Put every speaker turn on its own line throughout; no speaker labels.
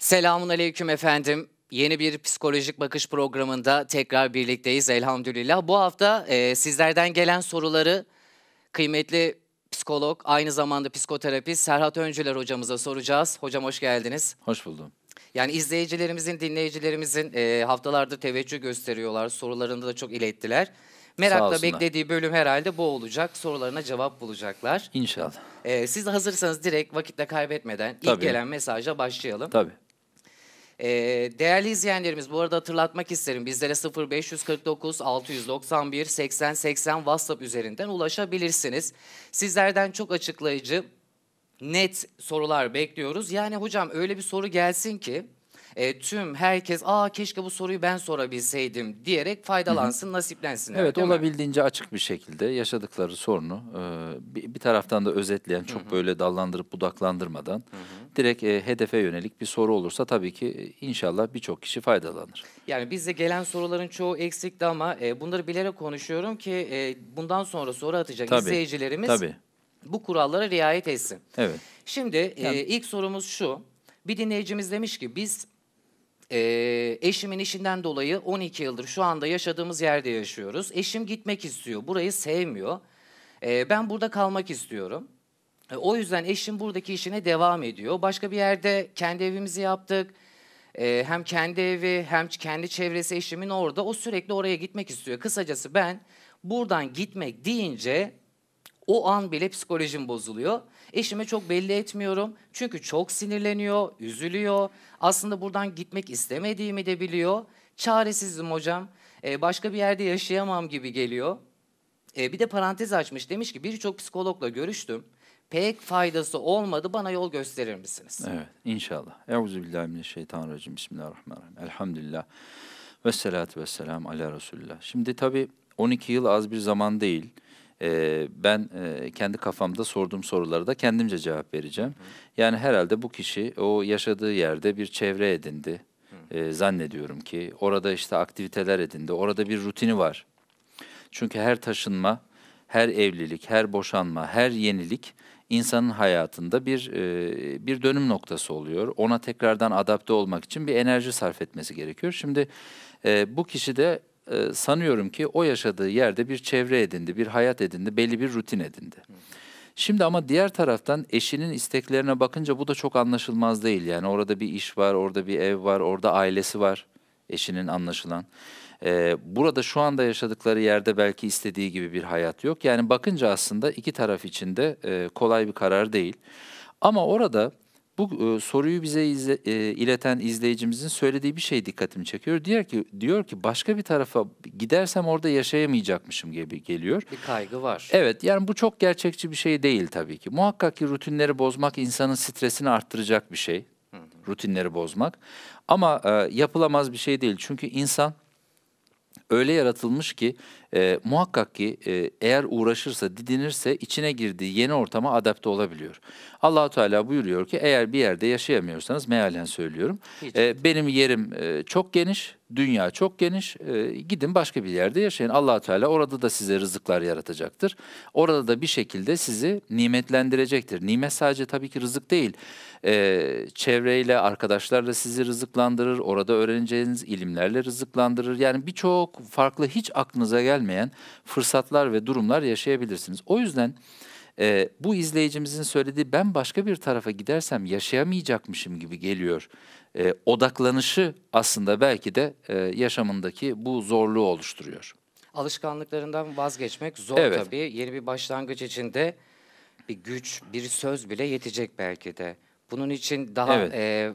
Selamun aleyküm efendim. Yeni bir psikolojik bakış programında tekrar birlikteyiz elhamdülillah. Bu hafta e, sizlerden gelen soruları kıymetli psikolog, aynı zamanda psikoterapist Serhat Öncüler hocamıza soracağız. Hocam hoş geldiniz. Hoş buldum. Yani izleyicilerimizin, dinleyicilerimizin e, haftalardır teveccüh gösteriyorlar. Sorularını da çok ilettiler. Merakla beklediği bölüm herhalde bu olacak. Sorularına cevap bulacaklar. İnşallah. Ee, siz de hazırsanız direkt vakitle kaybetmeden Tabii. ilk gelen mesaja başlayalım. Tabii. E, değerli izleyenlerimiz bu arada hatırlatmak isterim. Bizlere 0549 691 80 80 WhatsApp üzerinden ulaşabilirsiniz. Sizlerden çok açıklayıcı net sorular bekliyoruz. Yani hocam öyle bir soru gelsin ki e, tüm herkes aa keşke bu soruyu ben sorabilseydim diyerek faydalansın, Hı -hı. nasiplensin. Evet
olabildiğince mi? açık bir şekilde yaşadıkları sorunu e, bir, bir taraftan da özetleyen çok Hı -hı. böyle dallandırıp budaklandırmadan Hı -hı. direkt e, hedefe yönelik bir soru olursa tabii ki e, inşallah birçok kişi faydalanır.
Yani bizde gelen soruların çoğu eksikti ama e, bunları bilerek konuşuyorum ki e, bundan sonra soru atacak tabii, izleyicilerimiz tabii. bu kurallara riayet etsin. Evet. Şimdi e, yani, e, ilk sorumuz şu. Bir dinleyicimiz demiş ki biz e, eşimin işinden dolayı 12 yıldır şu anda yaşadığımız yerde yaşıyoruz. Eşim gitmek istiyor, burayı sevmiyor. E, ben burada kalmak istiyorum. E, o yüzden eşim buradaki işine devam ediyor. Başka bir yerde kendi evimizi yaptık. E, hem kendi evi hem kendi çevresi eşimin orada. O sürekli oraya gitmek istiyor. Kısacası ben buradan gitmek deyince o an bile psikolojim bozuluyor. Eşime çok belli etmiyorum. Çünkü çok sinirleniyor, üzülüyor. Aslında buradan gitmek istemediğimi de biliyor. Çaresizim hocam. Ee, başka bir yerde yaşayamam gibi geliyor. Ee, bir de parantez açmış. Demiş ki birçok psikologla görüştüm. Pek faydası olmadı. Bana yol gösterir misiniz? Evet
inşallah. Euzubillahimineşşeytanirracim. Bismillahirrahmanirrahim. Elhamdülillah. Ve salatu ve selam ala Resulullah. Şimdi tabii 12 yıl az bir zaman değil e, ben e, kendi kafamda sorduğum soruları da kendimce cevap vereceğim. Hı. Yani herhalde bu kişi o yaşadığı yerde bir çevre edindi. E, zannediyorum ki orada işte aktiviteler edindi. Orada bir rutini var. Çünkü her taşınma, her evlilik, her boşanma, her yenilik insanın hayatında bir e, bir dönüm noktası oluyor. Ona tekrardan adapte olmak için bir enerji sarf etmesi gerekiyor. Şimdi e, bu kişi de e, sanıyorum ki o yaşadığı yerde bir çevre edindi, bir hayat edindi, belli bir rutin edindi. Şimdi ama diğer taraftan eşinin isteklerine bakınca bu da çok anlaşılmaz değil. Yani orada bir iş var, orada bir ev var, orada ailesi var eşinin anlaşılan. Ee, burada şu anda yaşadıkları yerde belki istediği gibi bir hayat yok. Yani bakınca aslında iki taraf için de e, kolay bir karar değil. Ama orada bu e, soruyu bize izle, e, ileten izleyicimizin söylediği bir şey dikkatimi çekiyor. Diyor ki diyor ki başka bir tarafa gidersem orada yaşayamayacakmışım gibi geliyor. Bir kaygı var. Evet yani bu çok gerçekçi bir şey değil tabii ki. Muhakkak ki rutinleri bozmak insanın stresini arttıracak bir şey. Hı hı. Rutinleri bozmak. Ama e, yapılamaz bir şey değil. Çünkü insan öyle yaratılmış ki e, muhakkak ki e, eğer uğraşırsa, didinirse içine girdiği yeni ortama adapte olabiliyor. Allahu Teala buyuruyor ki eğer bir yerde yaşayamıyorsanız mealen söylüyorum. E, benim yerim e, çok geniş Dünya çok geniş. E, gidin başka bir yerde yaşayın. allah Teala orada da size rızıklar yaratacaktır. Orada da bir şekilde sizi nimetlendirecektir. Nimet sadece tabii ki rızık değil. E, çevreyle, arkadaşlarla sizi rızıklandırır. Orada öğreneceğiniz ilimlerle rızıklandırır. Yani birçok farklı hiç aklınıza gelmeyen fırsatlar ve durumlar yaşayabilirsiniz. O yüzden e, bu izleyicimizin söylediği ben başka bir tarafa gidersem yaşayamayacakmışım gibi geliyor. E, odaklanışı aslında belki de e, yaşamındaki bu zorluğu oluşturuyor.
Alışkanlıklarından vazgeçmek zor evet. tabii. Yeni bir başlangıç içinde bir güç, bir söz bile yetecek belki de. Bunun için daha evet. e,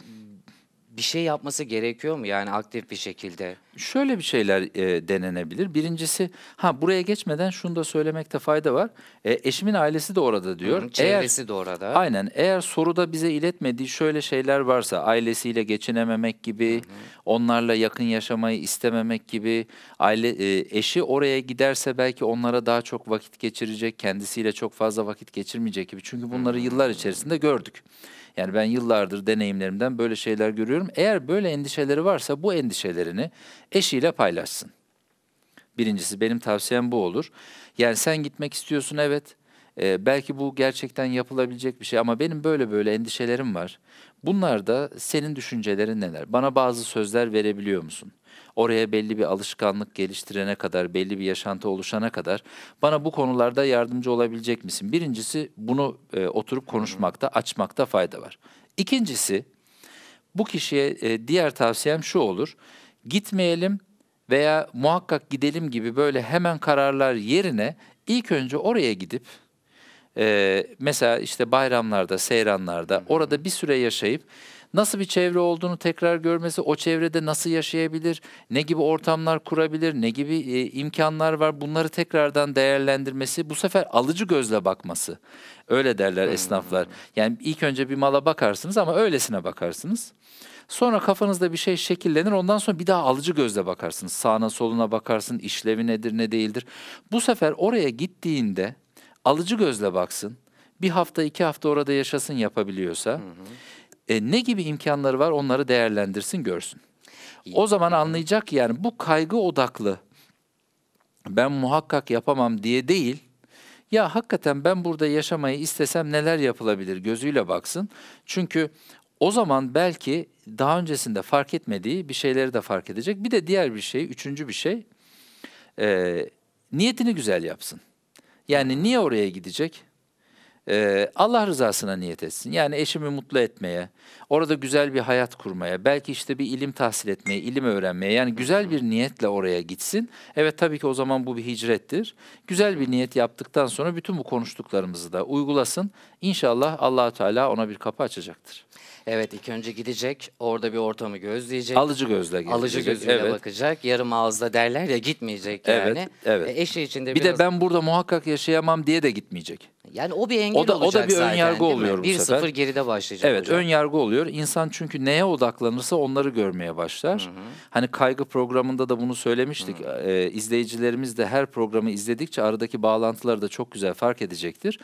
bir şey yapması gerekiyor mu yani aktif bir şekilde? Şöyle bir şeyler e, denenebilir. Birincisi ha buraya geçmeden şunu da söylemekte fayda var. E, eşimin ailesi de orada diyor. Hı, çevresi eğer, de orada. Aynen. Eğer soruda bize iletmediği şöyle şeyler varsa ailesiyle geçinememek gibi, Hı-hı. onlarla yakın yaşamayı istememek gibi, aile e, eşi oraya giderse belki onlara daha çok vakit geçirecek, kendisiyle çok fazla vakit geçirmeyecek gibi. Çünkü bunları Hı-hı. yıllar içerisinde gördük. Yani ben yıllardır deneyimlerimden böyle şeyler görüyorum. Eğer böyle endişeleri varsa bu endişelerini eşiyle paylaşsın. Birincisi benim tavsiyem bu olur. Yani sen gitmek istiyorsun evet. Ee, belki bu gerçekten yapılabilecek bir şey ama benim böyle böyle endişelerim var. Bunlar da senin düşüncelerin neler? Bana bazı sözler verebiliyor musun? oraya belli bir alışkanlık geliştirene kadar, belli bir yaşantı oluşana kadar bana bu konularda yardımcı olabilecek misin? Birincisi bunu e, oturup konuşmakta, açmakta fayda var. İkincisi bu kişiye e, diğer tavsiyem şu olur. Gitmeyelim veya muhakkak gidelim gibi böyle hemen kararlar yerine ilk önce oraya gidip e, mesela işte bayramlarda, seyranlarda orada bir süre yaşayıp Nasıl bir çevre olduğunu tekrar görmesi, o çevrede nasıl yaşayabilir, ne gibi ortamlar kurabilir, ne gibi e, imkanlar var bunları tekrardan değerlendirmesi, bu sefer alıcı gözle bakması. Öyle derler hmm. esnaflar. Yani ilk önce bir mala bakarsınız ama öylesine bakarsınız. Sonra kafanızda bir şey şekillenir. Ondan sonra bir daha alıcı gözle bakarsınız. Sağına soluna bakarsın, işlevi nedir ne değildir. Bu sefer oraya gittiğinde alıcı gözle baksın. Bir hafta iki hafta orada yaşasın yapabiliyorsa. Hı hı e, ne gibi imkanları var onları değerlendirsin görsün. O zaman anlayacak yani bu kaygı odaklı ben muhakkak yapamam diye değil. Ya hakikaten ben burada yaşamayı istesem neler yapılabilir gözüyle baksın. Çünkü o zaman belki daha öncesinde fark etmediği bir şeyleri de fark edecek. Bir de diğer bir şey, üçüncü bir şey, e, niyetini güzel yapsın. Yani niye oraya gidecek? Ee, Allah rızasına niyet etsin. Yani eşimi mutlu etmeye, orada güzel bir hayat kurmaya, belki işte bir ilim tahsil etmeye, ilim öğrenmeye. Yani güzel bir niyetle oraya gitsin. Evet tabii ki o zaman bu bir hicrettir. Güzel bir niyet yaptıktan sonra bütün bu konuştuklarımızı da uygulasın. İnşallah allah Teala ona bir kapı açacaktır. Evet ilk önce gidecek, orada
bir ortamı gözleyecek. Alıcı gözle gidecek. Alıcı gözüyle evet. bakacak. Yarım ağızda derler ya gitmeyecek yani. Evet, evet. E, eşi içinde bir biraz... de
ben burada muhakkak yaşayamam diye de gitmeyecek. Yani o bir engel o da, olacak O da bir zaten, ön yargı oluyor bu 1-0 sefer. 1-0 geride başlayacak Evet hocam. ön yargı oluyor. İnsan çünkü neye odaklanırsa onları görmeye başlar. Hı-hı. Hani kaygı programında da bunu söylemiştik. Hı Ee, izleyicilerimiz de her programı izledikçe aradaki bağlantıları da çok güzel fark edecektir.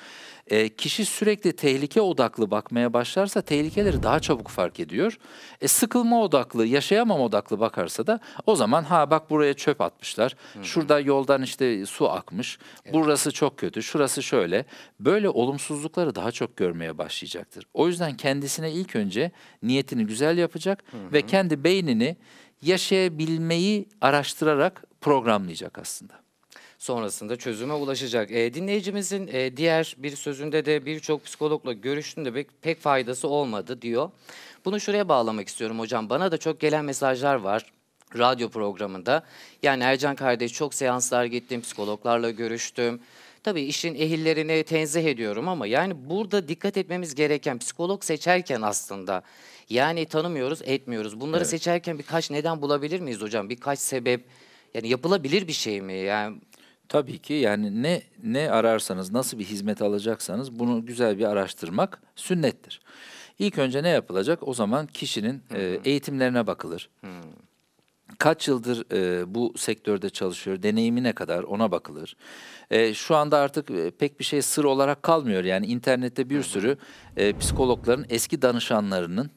E, kişi sürekli tehlike odaklı bakmaya başlarsa tehlikeleri daha çabuk fark ediyor. E, sıkılma odaklı, yaşayamam odaklı bakarsa da o zaman ha bak buraya çöp atmışlar. Hı-hı. Şurada yoldan işte su akmış. Evet. Burası çok kötü, şurası şöyle. Böyle olumsuzlukları daha çok görmeye başlayacaktır. O yüzden kendisine ilk önce niyetini güzel yapacak Hı-hı. ve kendi beynini yaşayabilmeyi araştırarak programlayacak aslında sonrasında çözüme ulaşacak. E, dinleyicimizin e, diğer bir sözünde de
birçok psikologla görüştüğünde pek, pek faydası olmadı diyor. Bunu şuraya bağlamak istiyorum hocam. Bana da çok gelen mesajlar var radyo programında. Yani Ercan kardeş çok seanslar gittim, psikologlarla görüştüm. Tabii işin ehillerini tenzih ediyorum ama yani burada dikkat etmemiz gereken psikolog seçerken aslında yani tanımıyoruz, etmiyoruz. Bunları evet. seçerken birkaç neden bulabilir miyiz hocam? Birkaç sebep yani yapılabilir bir şey mi?
Yani Tabii ki yani ne ne ararsanız, nasıl bir hizmet alacaksanız bunu güzel bir araştırmak sünnettir. İlk önce ne yapılacak? O zaman kişinin e, eğitimlerine bakılır. Hmm. Kaç yıldır e, bu sektörde çalışıyor, deneyimi ne kadar ona bakılır. E, şu anda artık e, pek bir şey sır olarak kalmıyor. Yani internette bir sürü e, psikologların eski danışanlarının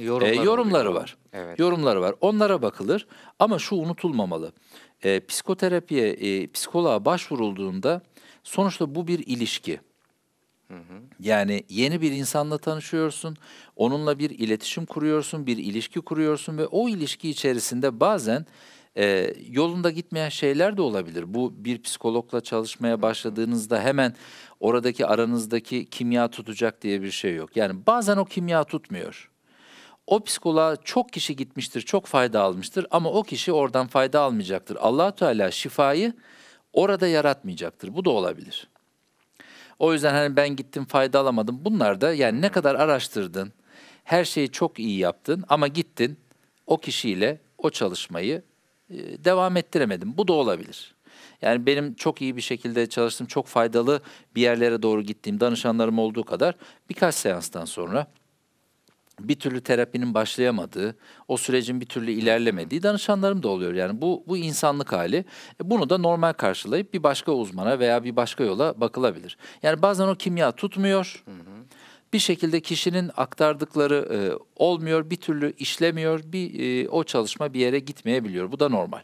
yorumları, e, yorumları var. Evet. Yorumları var. Onlara bakılır ama şu unutulmamalı e, psikoterapiye, e, psikoloğa başvurulduğunda sonuçta bu bir ilişki. Yani yeni bir insanla tanışıyorsun, onunla bir iletişim kuruyorsun, bir ilişki kuruyorsun ve o ilişki içerisinde bazen e, yolunda gitmeyen şeyler de olabilir. Bu bir psikologla çalışmaya başladığınızda hemen oradaki aranızdaki kimya tutacak diye bir şey yok. Yani bazen o kimya tutmuyor o psikoloğa çok kişi gitmiştir, çok fayda almıştır ama o kişi oradan fayda almayacaktır. Allah Teala şifayı orada yaratmayacaktır. Bu da olabilir. O yüzden hani ben gittim fayda alamadım. Bunlar da yani ne kadar araştırdın, her şeyi çok iyi yaptın ama gittin o kişiyle o çalışmayı e, devam ettiremedim. Bu da olabilir. Yani benim çok iyi bir şekilde çalıştım, çok faydalı bir yerlere doğru gittiğim danışanlarım olduğu kadar birkaç seanstan sonra bir türlü terapinin başlayamadığı, o sürecin bir türlü ilerlemediği danışanlarım da oluyor. Yani bu bu insanlık hali. E, bunu da normal karşılayıp bir başka uzmana veya bir başka yola bakılabilir. Yani bazen o kimya tutmuyor. Hı hı. Bir şekilde kişinin aktardıkları e, olmuyor, bir türlü işlemiyor, bir e, o çalışma bir yere gitmeyebiliyor. Bu da normal.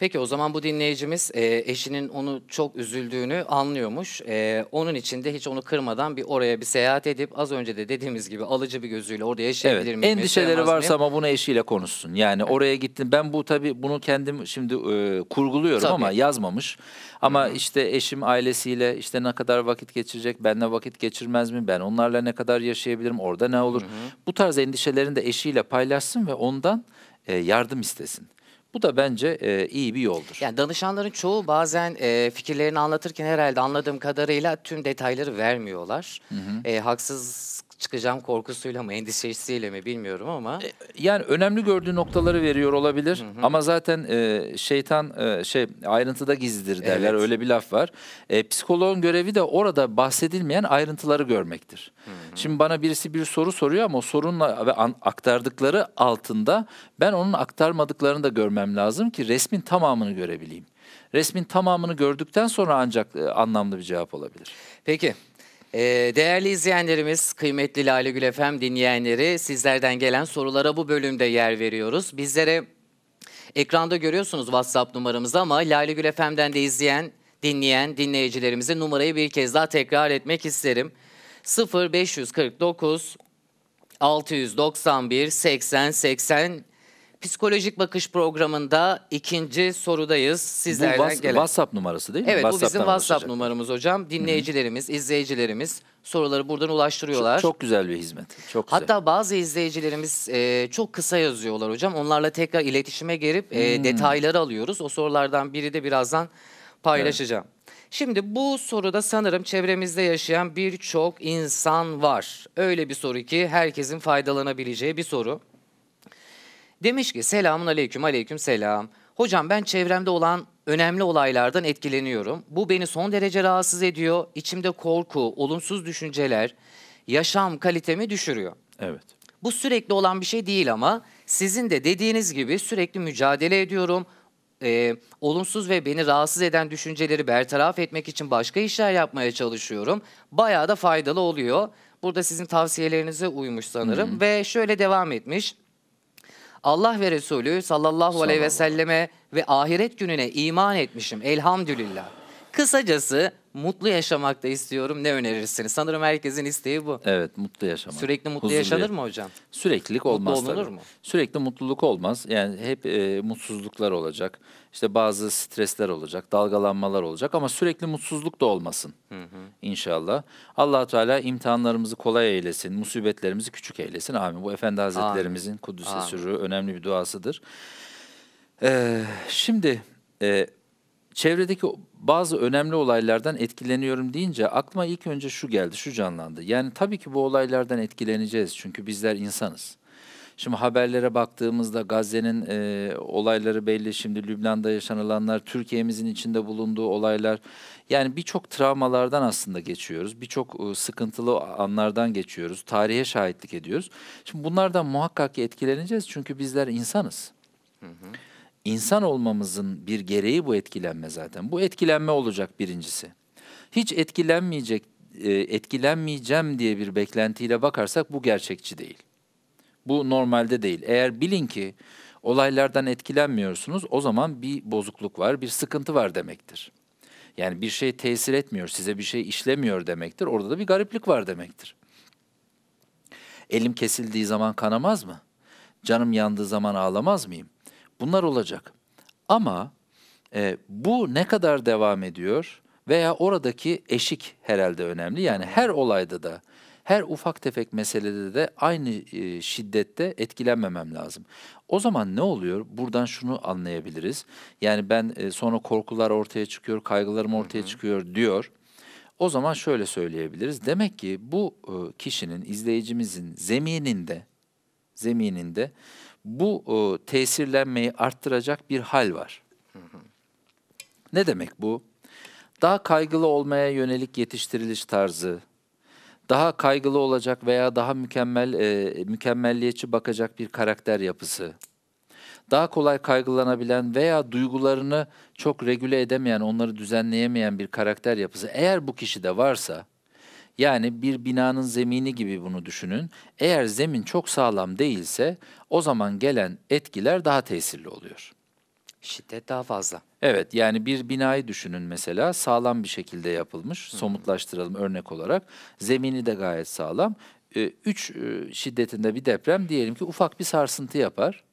Peki o zaman bu dinleyicimiz e, eşinin onu çok üzüldüğünü anlıyormuş. E, onun için de hiç onu kırmadan bir oraya bir seyahat edip az önce de dediğimiz gibi alıcı bir gözüyle orada yaşayabilir evet, miyim? Endişeleri varsa miyim? ama
bunu eşiyle konuşsun. Yani evet. oraya gittin. Ben bu tabii bunu kendim şimdi e, kurguluyorum tabii. ama yazmamış. Ama Hı-hı. işte eşim ailesiyle işte ne kadar vakit geçirecek, benle vakit geçirmez mi? Ben onlarla ne kadar yaşayabilirim? Orada ne olur? Hı-hı. Bu tarz endişelerini de eşiyle paylaşsın ve ondan e, yardım istesin. Bu da bence e, iyi bir yoldur. Yani danışanların
çoğu bazen e, fikirlerini anlatırken herhalde anladığım kadarıyla tüm detayları vermiyorlar. Hı hı. E, haksız çıkacağım korkusuyla mı, endişesiyle mi bilmiyorum ama. E,
yani önemli gördüğü noktaları veriyor olabilir hı hı. ama zaten e, şeytan e, şey ayrıntıda gizlidir derler evet. öyle bir laf var. E, psikoloğun görevi de orada bahsedilmeyen ayrıntıları görmektir. Hı hı. Şimdi bana birisi bir soru soruyor ama o sorunla ve aktardıkları altında ben onun aktarmadıklarını da görmem lazım ki resmin tamamını görebileyim. Resmin tamamını gördükten sonra ancak e, anlamlı bir cevap olabilir. Peki ee,
değerli izleyenlerimiz, kıymetli Lale Gül FM dinleyenleri sizlerden gelen sorulara bu bölümde yer veriyoruz. Bizlere ekranda görüyorsunuz WhatsApp numaramızı ama Lale Gül FM'den de izleyen, dinleyen dinleyicilerimize numarayı bir kez daha tekrar etmek isterim. 0549 691 80 80 Psikolojik Bakış programında ikinci sorudayız. Sizlerden Bu was- gelen. WhatsApp
numarası değil mi? Evet bu bizim WhatsApp
ulaşacak. numaramız hocam. Dinleyicilerimiz, izleyicilerimiz soruları buradan ulaştırıyorlar. Çok, çok
güzel bir hizmet. Çok güzel. Hatta
bazı izleyicilerimiz e, çok kısa yazıyorlar hocam. Onlarla tekrar iletişime girip e, hmm. detayları alıyoruz. O sorulardan biri de birazdan paylaşacağım. Şimdi bu soruda sanırım çevremizde yaşayan birçok insan var. Öyle bir soru ki herkesin faydalanabileceği bir soru. Demiş ki selamun aleyküm aleyküm selam. Hocam ben çevremde olan önemli olaylardan etkileniyorum. Bu beni son derece rahatsız ediyor. İçimde korku, olumsuz düşünceler, yaşam kalitemi düşürüyor. Evet. Bu sürekli olan bir şey değil ama sizin de dediğiniz gibi sürekli mücadele ediyorum. Ee, olumsuz ve beni rahatsız eden düşünceleri bertaraf etmek için başka işler yapmaya çalışıyorum. Bayağı da faydalı oluyor. Burada sizin tavsiyelerinize uymuş sanırım Hı-hı. ve şöyle devam etmiş. Allah ve Resulü sallallahu aleyhi ve selleme ve ahiret gününe iman etmişim elhamdülillah. Kısacası mutlu yaşamak da istiyorum. Ne önerirsiniz? Sanırım
herkesin isteği bu. Evet, mutlu yaşamak. Sürekli mutlu Huzurlu. yaşanır mı hocam? Süreklilik olmaz mutlu olunur tabii. mu? Sürekli mutluluk olmaz. Yani hep e, mutsuzluklar olacak. İşte bazı stresler olacak, dalgalanmalar olacak ama sürekli mutsuzluk da olmasın. Hı hı. İnşallah. Allah Teala imtihanlarımızı kolay eylesin, musibetlerimizi küçük eylesin. Amin. Bu efendi Hazretlerimizin kudüs sürü önemli bir duasıdır. Ee, şimdi e, Çevredeki bazı önemli olaylardan etkileniyorum deyince aklıma ilk önce şu geldi, şu canlandı. Yani tabii ki bu olaylardan etkileneceğiz çünkü bizler insanız. Şimdi haberlere baktığımızda Gazze'nin e, olayları belli. Şimdi Lübnan'da yaşanılanlar, Türkiye'mizin içinde bulunduğu olaylar. Yani birçok travmalardan aslında geçiyoruz. Birçok e, sıkıntılı anlardan geçiyoruz. Tarihe şahitlik ediyoruz. Şimdi bunlardan muhakkak ki etkileneceğiz çünkü bizler insanız. Hı hı insan olmamızın bir gereği bu etkilenme zaten. Bu etkilenme olacak birincisi. Hiç etkilenmeyecek e, etkilenmeyeceğim diye bir beklentiyle bakarsak bu gerçekçi değil. Bu normalde değil. Eğer bilin ki olaylardan etkilenmiyorsunuz o zaman bir bozukluk var, bir sıkıntı var demektir. Yani bir şey tesir etmiyor, size bir şey işlemiyor demektir. Orada da bir gariplik var demektir. Elim kesildiği zaman kanamaz mı? Canım yandığı zaman ağlamaz mıyım? Bunlar olacak. Ama e, bu ne kadar devam ediyor veya oradaki eşik herhalde önemli. Yani her olayda da her ufak tefek meselede de aynı e, şiddette etkilenmemem lazım. O zaman ne oluyor? Buradan şunu anlayabiliriz. Yani ben e, sonra korkular ortaya çıkıyor, kaygılarım ortaya Hı-hı. çıkıyor diyor. O zaman şöyle söyleyebiliriz. Demek ki bu e, kişinin, izleyicimizin zemininde zemininde bu e, tesirlenmeyi arttıracak bir hal var. Ne demek bu? Daha kaygılı olmaya yönelik yetiştiriliş tarzı, daha kaygılı olacak veya daha mükemmel e, mükemmelliyetçi bakacak bir karakter yapısı, daha kolay kaygılanabilen veya duygularını çok regüle edemeyen, onları düzenleyemeyen bir karakter yapısı eğer bu kişi de varsa yani bir binanın zemini gibi bunu düşünün. Eğer zemin çok sağlam değilse o zaman gelen etkiler daha tesirli oluyor. Şiddet daha fazla. Evet yani bir binayı düşünün mesela sağlam bir şekilde yapılmış. Somutlaştıralım örnek olarak. Zemini de gayet sağlam. Ee, üç e, şiddetinde bir deprem diyelim ki ufak bir sarsıntı yapar.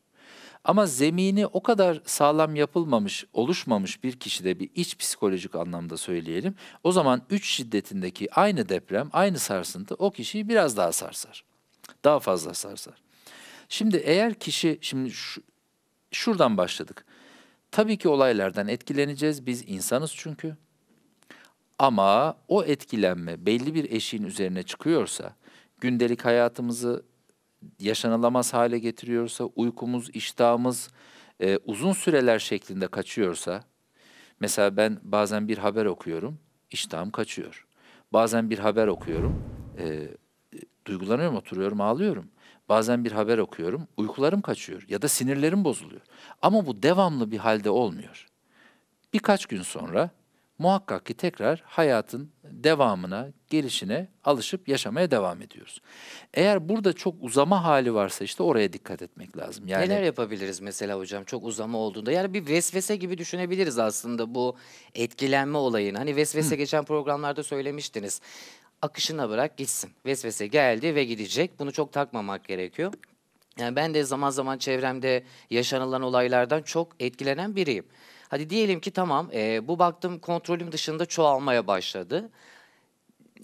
Ama zemini o kadar sağlam yapılmamış, oluşmamış bir kişide bir iç psikolojik anlamda söyleyelim. O zaman üç şiddetindeki aynı deprem, aynı sarsıntı o kişiyi biraz daha sarsar. Daha fazla sarsar. Şimdi eğer kişi şimdi şu, şuradan başladık. Tabii ki olaylardan etkileneceğiz. Biz insanız çünkü. Ama o etkilenme belli bir eşiğin üzerine çıkıyorsa gündelik hayatımızı yaşanılamaz hale getiriyorsa, uykumuz, iştahımız e, uzun süreler şeklinde kaçıyorsa, mesela ben bazen bir haber okuyorum, iştahım kaçıyor. Bazen bir haber okuyorum, e, duygulanıyorum, oturuyorum, ağlıyorum. Bazen bir haber okuyorum, uykularım kaçıyor ya da sinirlerim bozuluyor. Ama bu devamlı bir halde olmuyor. Birkaç gün sonra muhakkak ki tekrar hayatın devamına, gelişine alışıp yaşamaya devam ediyoruz. Eğer burada çok uzama hali varsa işte oraya dikkat etmek lazım.
Yani Neler yapabiliriz mesela hocam çok uzama olduğunda? Yani bir vesvese gibi düşünebiliriz aslında bu etkilenme olayını. Hani vesvese Hı. geçen programlarda söylemiştiniz. Akışına bırak gitsin. Vesvese geldi ve gidecek. Bunu çok takmamak gerekiyor. Yani ben de zaman zaman çevremde yaşanılan olaylardan çok etkilenen biriyim. Hadi diyelim ki tamam e, bu baktım kontrolüm dışında çoğalmaya başladı.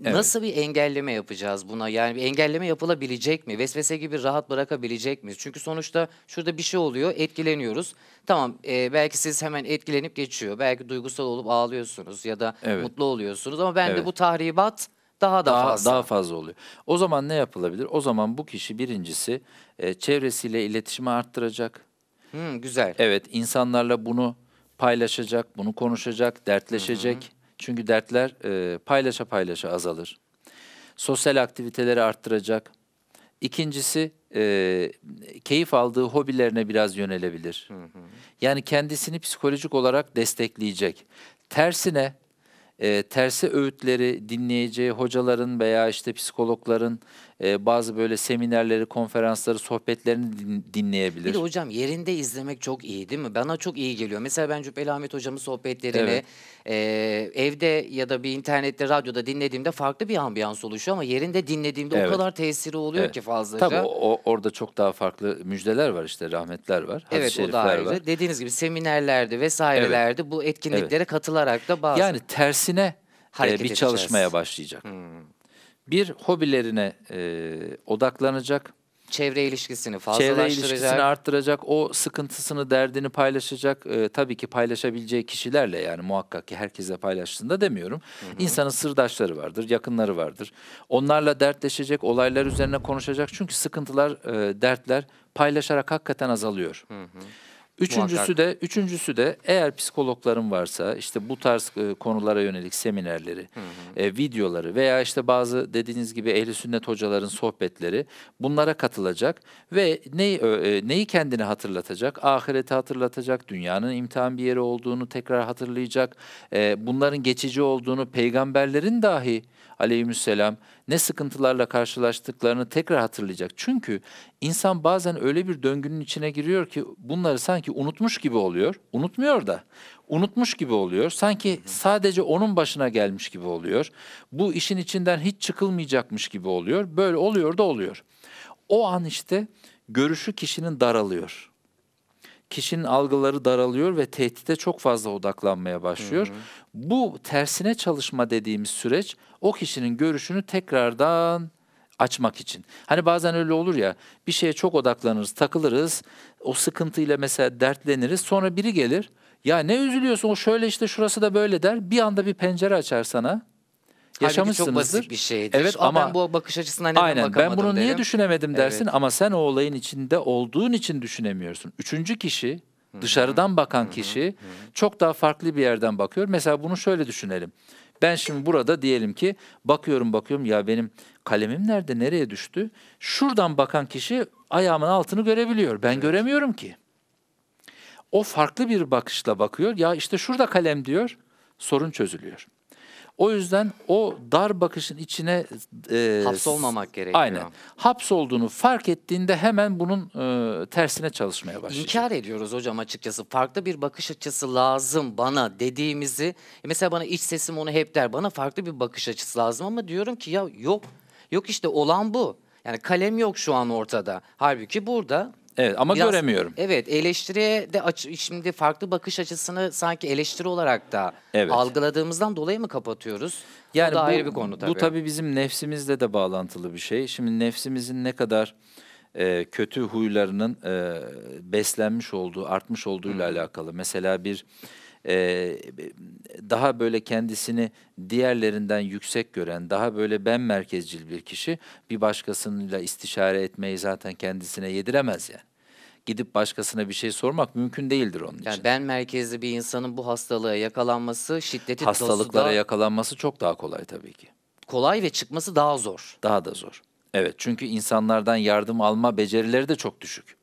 Evet. Nasıl bir engelleme yapacağız buna? Yani bir engelleme yapılabilecek mi? Vesvese gibi rahat bırakabilecek miyiz? Çünkü sonuçta şurada bir şey oluyor, etkileniyoruz. Tamam, e, belki siz hemen etkilenip geçiyor. Belki duygusal olup ağlıyorsunuz ya da evet. mutlu oluyorsunuz. Ama bende evet. bu tahribat daha da daha, fazla. Daha fazla
oluyor. O zaman ne yapılabilir? O zaman bu kişi birincisi e, çevresiyle iletişimi arttıracak. Hmm, güzel. Evet, insanlarla bunu paylaşacak, bunu konuşacak, dertleşecek. Hı hı. Çünkü dertler e, paylaşa paylaşa azalır. Sosyal aktiviteleri arttıracak. İkincisi e, keyif aldığı hobilerine biraz yönelebilir. Hı hı. Yani kendisini psikolojik olarak destekleyecek. Tersine e, tersi öğütleri dinleyeceği hocaların veya işte psikologların e, bazı böyle seminerleri, konferansları, sohbetlerini din, dinleyebilir. Bir de
hocam yerinde izlemek çok iyi değil mi? Bana çok iyi geliyor. Mesela ben Cübbeli Ahmet hocamın sohbetlerini evet. e, evde ya da bir internette, radyoda dinlediğimde farklı bir ambiyans oluşuyor ama yerinde dinlediğimde evet. o kadar tesiri oluyor evet. ki fazlaca. Tabii
o, orada çok daha farklı müjdeler var işte, rahmetler var, evet, o da ayrı. Var.
Dediğiniz gibi seminerlerde vesairelerde evet. bu etkinliklere evet.
katılarak da bazı... Yani tersi ötesine e, Hareket bir edeceğiz. çalışmaya başlayacak. Hmm. Bir hobilerine e, odaklanacak. Çevre ilişkisini fazlalaştıracak. Çevre ilişkisini arttıracak. O sıkıntısını, derdini paylaşacak. E, tabii ki paylaşabileceği kişilerle yani muhakkak ki herkese paylaştığında demiyorum. Hı hı. İnsanın sırdaşları vardır, yakınları vardır. Onlarla dertleşecek, olaylar üzerine konuşacak. Çünkü sıkıntılar, e, dertler paylaşarak hakikaten azalıyor. Hı hı. Üçüncüsü de üçüncüsü de eğer psikologların varsa işte bu tarz e, konulara yönelik seminerleri, hı hı. E, videoları veya işte bazı dediğiniz gibi ehli sünnet hocaların sohbetleri bunlara katılacak ve neyi e, e neyi kendini hatırlatacak? Ahireti hatırlatacak, dünyanın imtihan bir yeri olduğunu tekrar hatırlayacak, e, bunların geçici olduğunu, peygamberlerin dahi aleyhisselam ne sıkıntılarla karşılaştıklarını tekrar hatırlayacak. Çünkü insan bazen öyle bir döngünün içine giriyor ki bunları sanki unutmuş gibi oluyor. Unutmuyor da unutmuş gibi oluyor. Sanki sadece onun başına gelmiş gibi oluyor. Bu işin içinden hiç çıkılmayacakmış gibi oluyor. Böyle oluyor da oluyor. O an işte görüşü kişinin daralıyor kişinin algıları daralıyor ve tehdide çok fazla odaklanmaya başlıyor. Hı hı. Bu tersine çalışma dediğimiz süreç o kişinin görüşünü tekrardan açmak için. Hani bazen öyle olur ya bir şeye çok odaklanırız, takılırız. O sıkıntıyla mesela dertleniriz. Sonra biri gelir. Ya ne üzülüyorsun o şöyle işte şurası da böyle der. Bir anda bir pencere açar sana
yaşamışsınızdır. Halbuki çok basit bir şeydir. Evet ama, ama ben
bu bakış açısına neden aynen, Ben bunu derim. niye düşünemedim dersin evet. ama sen o olayın içinde olduğun için düşünemiyorsun. Üçüncü kişi dışarıdan bakan kişi çok daha farklı bir yerden bakıyor. Mesela bunu şöyle düşünelim. Ben şimdi burada diyelim ki bakıyorum bakıyorum ya benim kalemim nerede nereye düştü? Şuradan bakan kişi ayağımın altını görebiliyor. Ben evet. göremiyorum ki. O farklı bir bakışla bakıyor. Ya işte şurada kalem diyor. Sorun çözülüyor. O yüzden o dar bakışın içine e, hapsolmamak gerekiyor. Aynen. Hapsolduğunu fark ettiğinde hemen bunun e, tersine
çalışmaya başlıyor. İnkar ediyoruz hocam açıkçası. Farklı bir bakış açısı lazım bana dediğimizi. E, mesela bana iç sesim onu hep der. Bana farklı bir bakış açısı lazım ama diyorum ki ya yok. Yok işte olan bu. Yani kalem yok şu an ortada. Halbuki burada Evet ama Biraz, göremiyorum. Evet eleştiriye de aç, şimdi farklı bakış açısını sanki eleştiri olarak da evet. algıladığımızdan dolayı mı kapatıyoruz? Yani o da bu, ayrı bir konu tabii. Bu tabii
bizim nefsimizle de bağlantılı bir şey. Şimdi nefsimizin ne kadar e, kötü huylarının e, beslenmiş olduğu, artmış olduğuyla Hı. alakalı. Mesela bir e, daha böyle kendisini diğerlerinden yüksek gören, daha böyle ben merkezcil bir kişi bir başkasıyla istişare etmeyi zaten kendisine yediremez yani. Gidip başkasına bir şey sormak mümkün değildir onun yani için. Ben merkezli bir insanın bu hastalığa yakalanması, şiddeti hastalıklara da... yakalanması çok daha kolay tabii ki. Kolay ve çıkması daha zor. Daha da zor. Evet çünkü insanlardan yardım alma becerileri de çok düşük.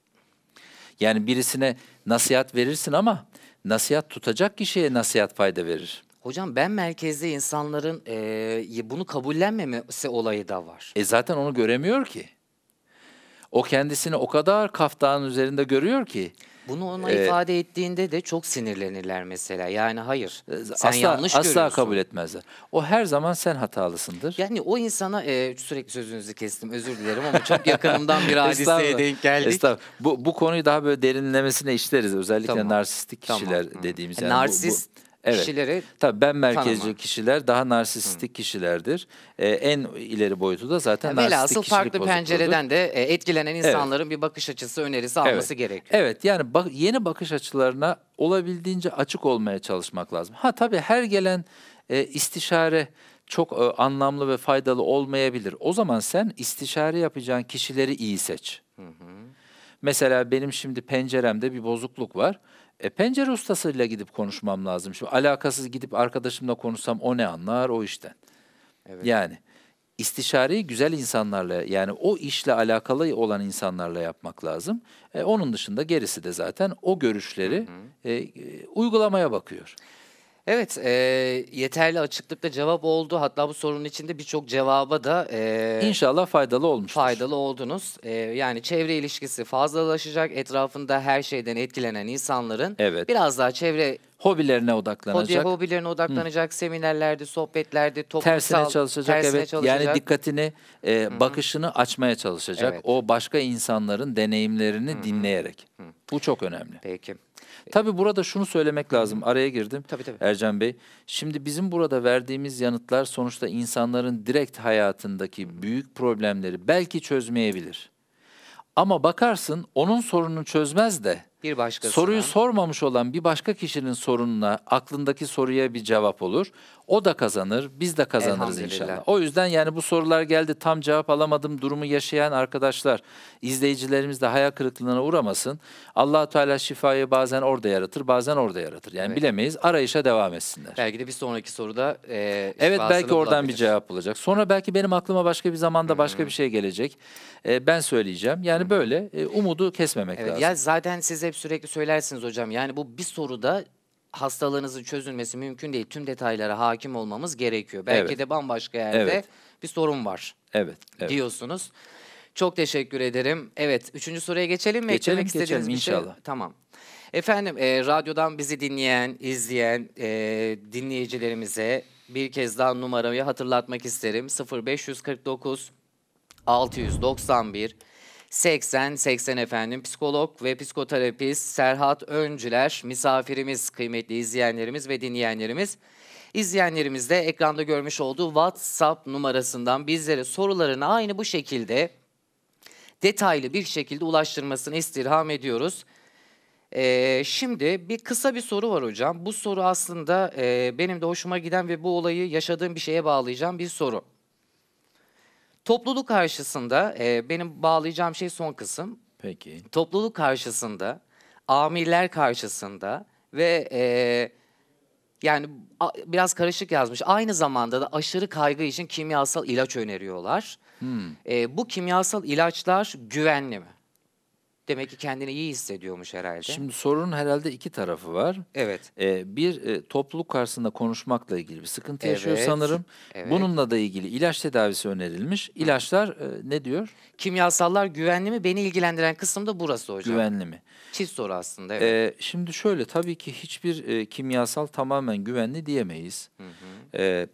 Yani birisine nasihat verirsin ama nasihat tutacak kişiye nasihat fayda verir.
Hocam ben merkezde insanların e, bunu kabullenmemesi olayı da var.
E zaten onu göremiyor ki. O kendisini o kadar kaftanın üzerinde görüyor ki.
Bunu ona ee, ifade ettiğinde de çok sinirlenirler mesela. Yani hayır e, sen asla, yanlış asla görüyorsun. Asla kabul etmezler. O her zaman sen hatalısındır. Yani o insana e, sürekli sözünüzü kestim özür dilerim ama çok yakınımdan bir hadiseye denk geldik. Estağfurullah.
Bu, bu konuyu daha böyle derinlemesine işleriz. Özellikle tamam. narsistik kişiler tamam. dediğimiz. E, yani narsist bu, bu evet. kişileri Tabii ben merkezci tanıma. kişiler daha narsistik Hı. kişilerdir. Ee, en ileri boyutu da zaten yani narsistik Velhasıl kişilik farklı bozukluğudur. pencereden
de e, etkilenen insanların
evet. bir bakış açısı önerisi alması evet. gerekiyor. Evet yani bak, yeni bakış açılarına olabildiğince açık olmaya çalışmak lazım. Ha tabii her gelen e, istişare çok e, anlamlı ve faydalı olmayabilir. O zaman sen istişare yapacağın kişileri iyi seç. Hı hı. Mesela benim şimdi penceremde bir bozukluk var. E pencere ustasıyla gidip konuşmam lazım. Şimdi alakasız gidip arkadaşımla konuşsam o ne anlar o işten. Evet. Yani istişareyi güzel insanlarla yani o işle alakalı olan insanlarla yapmak lazım. E, onun dışında gerisi de zaten o görüşleri hı hı. E, e, uygulamaya bakıyor. Evet,
e, yeterli açıklıkla cevap oldu. Hatta bu sorunun içinde birçok cevaba da e, İnşallah faydalı olmuş faydalı oldunuz. E, yani çevre ilişkisi fazlalaşacak. Etrafında her şeyden etkilenen insanların Evet. biraz daha çevre
hobilerine odaklanacak. Hobi,
hobilerine odaklanacak, Hı. seminerlerde, sohbetlerde, toplumsal tersine çalışacak tersine evet. Çalışacak. Yani
dikkatini, e, Hı-hı. bakışını açmaya çalışacak. Evet. O başka insanların deneyimlerini hı dinleyerek. hı Bu çok önemli. Peki. Tabii burada şunu söylemek lazım. Araya girdim. Tabii tabii. Ercan Bey. Şimdi bizim burada verdiğimiz yanıtlar sonuçta insanların direkt hayatındaki büyük problemleri belki çözmeyebilir. Ama bakarsın onun sorununu çözmez de bir başkasına. Soruyu sormamış olan bir başka kişinin sorununa aklındaki soruya bir cevap olur. O da kazanır, biz de kazanırız inşallah. O yüzden yani bu sorular geldi tam cevap alamadım durumu yaşayan arkadaşlar, izleyicilerimiz de hayal kırıklığına uğramasın. allah Teala şifayı bazen orada yaratır, bazen orada yaratır. Yani evet. bilemeyiz, arayışa devam etsinler. Belki de bir sonraki soruda e, Evet belki oradan bir cevap bulacak. Sonra belki benim aklıma başka bir zamanda Hı hmm. -hı. başka bir şey gelecek. E, ben söyleyeceğim. Yani Hı hmm. -hı. böyle e, umudu kesmemek evet, lazım. Ya
zaten size hep sürekli söylersiniz hocam. Yani bu bir soruda hastalığınızın çözülmesi mümkün değil. Tüm detaylara hakim olmamız gerekiyor. Belki Evet. de bambaşka yerde Evet. bir sorun var Evet. evet. diyorsunuz. Çok teşekkür ederim. Evet, üçüncü soruya geçelim mi? Geçelim, Eklemek geçelim bir şey- inşallah. Tamam. Efendim, e, radyodan bizi dinleyen, izleyen e, dinleyicilerimize bir kez daha numarayı hatırlatmak isterim. 0549 691 80 80 efendim psikolog ve psikoterapist Serhat Öncüler misafirimiz kıymetli izleyenlerimiz ve dinleyenlerimiz. İzleyenlerimiz de ekranda görmüş olduğu WhatsApp numarasından bizlere sorularını aynı bu şekilde detaylı bir şekilde ulaştırmasını istirham ediyoruz. Ee, şimdi bir kısa bir soru var hocam. Bu soru aslında e, benim de hoşuma giden ve bu olayı yaşadığım bir şeye bağlayacağım bir soru. Topluluk karşısında e, benim bağlayacağım şey son kısım. Peki. Topluluk karşısında, amirler karşısında ve e, yani a, biraz karışık yazmış. Aynı zamanda da aşırı kaygı için kimyasal ilaç öneriyorlar. Hmm. E, bu kimyasal ilaçlar güvenli mi? Demek ki kendini iyi
hissediyormuş herhalde. Şimdi sorunun herhalde iki tarafı var. Evet. Ee, bir e, topluluk karşısında konuşmakla ilgili bir sıkıntı evet. yaşıyor sanırım. Evet. Bununla da ilgili ilaç tedavisi önerilmiş. İlaçlar e, ne diyor? Kimyasallar güvenli mi? Beni ilgilendiren kısım da burası hocam. Güvenli mi?
Çift soru aslında. Evet. Ee,
şimdi şöyle tabii ki hiçbir e, kimyasal tamamen güvenli diyemeyiz. Hı hı. Ee,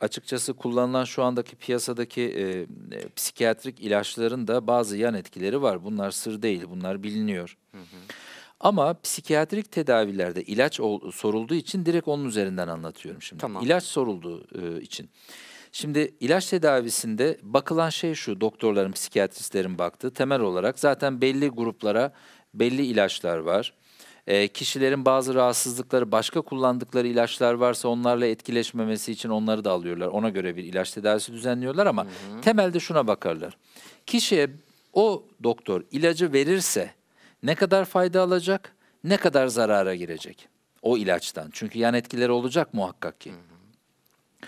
açıkçası kullanılan şu andaki piyasadaki e, e, psikiyatrik ilaçların da bazı yan etkileri var. Bunlar sır değil, bunlar biliniyor. Hı hı. Ama psikiyatrik tedavilerde ilaç ol, sorulduğu için direkt onun üzerinden anlatıyorum şimdi. Tamam. İlaç sorulduğu e, için. Şimdi ilaç tedavisinde bakılan şey şu doktorların, psikiyatristlerin baktığı temel olarak zaten belli gruplara belli ilaçlar var. E, kişilerin bazı rahatsızlıkları, başka kullandıkları ilaçlar varsa onlarla etkileşmemesi için onları da alıyorlar. Ona göre bir ilaç tedavisi düzenliyorlar ama hı hı. temelde şuna bakarlar. Kişiye o doktor ilacı verirse ne kadar fayda alacak, ne kadar zarara girecek o ilaçtan. Çünkü yan etkileri olacak muhakkak ki. Hı hı.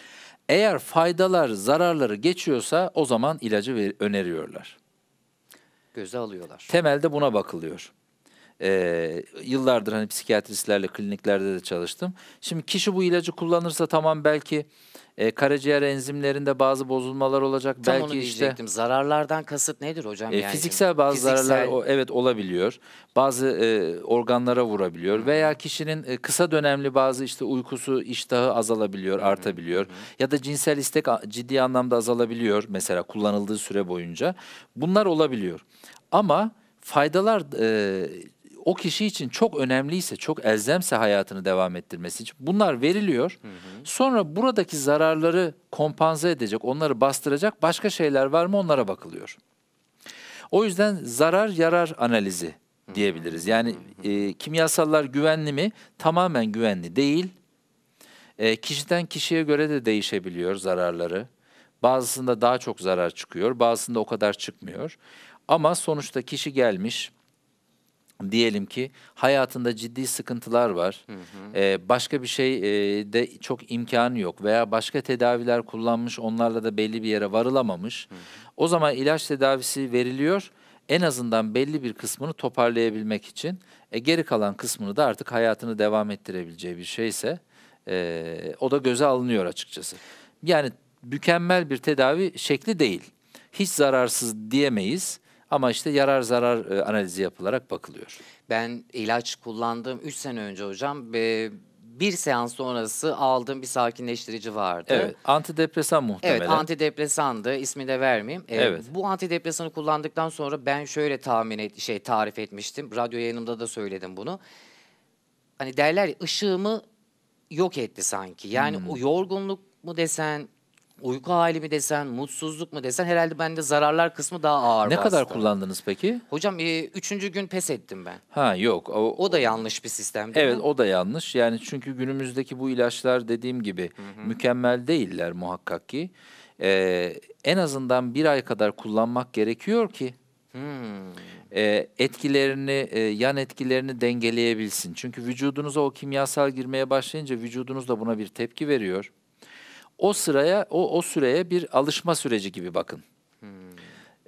Eğer faydalar, zararları geçiyorsa o zaman ilacı ver- öneriyorlar.
Göze alıyorlar.
Temelde buna bakılıyor e, yıllardır hani psikiyatristlerle kliniklerde de çalıştım. Şimdi kişi bu ilacı kullanırsa tamam belki e, karaciğer enzimlerinde bazı bozulmalar olacak. Tam belki onu Işte, Zararlardan
kasıt nedir
hocam? E, yani fiziksel bazı fiziksel... zararlar o, evet olabiliyor. Bazı e, organlara vurabiliyor hı veya kişinin e, kısa dönemli bazı işte uykusu, iştahı azalabiliyor, hı artabiliyor. hı Ya da cinsel istek ciddi anlamda azalabiliyor mesela kullanıldığı süre boyunca. Bunlar olabiliyor. Ama faydalar e, o kişi için çok önemliyse, çok elzemse hayatını devam ettirmesi için bunlar veriliyor. Hı hı. Sonra buradaki zararları kompanze edecek, onları bastıracak başka şeyler var mı onlara bakılıyor. O yüzden zarar yarar analizi diyebiliriz. Yani e, kimyasallar güvenli mi? Tamamen güvenli değil. E, kişiden kişiye göre de değişebiliyor zararları. Bazısında daha çok zarar çıkıyor, bazısında o kadar çıkmıyor. Ama sonuçta kişi gelmiş diyelim ki hayatında ciddi sıkıntılar var. Hı hı. Ee, başka bir şey e, de çok imkanı yok veya başka tedaviler kullanmış onlarla da belli bir yere varılamamış. Hı hı. O zaman ilaç tedavisi veriliyor en azından belli bir kısmını toparlayabilmek için. E, geri kalan kısmını da artık hayatını devam ettirebileceği bir şeyse e, o da göze alınıyor açıkçası. Yani mükemmel bir tedavi şekli değil. Hiç zararsız diyemeyiz ama işte yarar zarar e, analizi yapılarak bakılıyor. Ben ilaç kullandığım 3 sene önce hocam e, bir seans
sonrası aldığım bir sakinleştirici vardı. Evet,
antidepresan muhtemelen. Evet,
antidepresandı. ismini de vermeyeyim. Ee, evet. Bu antidepresanı kullandıktan sonra ben şöyle tahmin et, şey tarif etmiştim. Radyo yayınımda da söyledim bunu. Hani derler ya, ışığımı yok etti sanki. Yani hmm. o yorgunluk mu desen, uyku hali mi desen, mutsuzluk mu desen herhalde bende zararlar kısmı daha ağır Ne bastı. kadar
kullandınız peki?
Hocam e, üçüncü gün pes ettim ben.
Ha yok. O, O da yanlış bir sistem değil evet mi? o da yanlış. Yani çünkü günümüzdeki bu ilaçlar dediğim gibi mükemmel değiller muhakkak ki. Ee, en azından bir ay kadar kullanmak gerekiyor ki
Hmm.
e, etkilerini, e, yan etkilerini dengeleyebilsin. Çünkü vücudunuza o kimyasal girmeye başlayınca vücudunuz da buna bir tepki veriyor o sıraya o o süreye bir alışma süreci gibi bakın.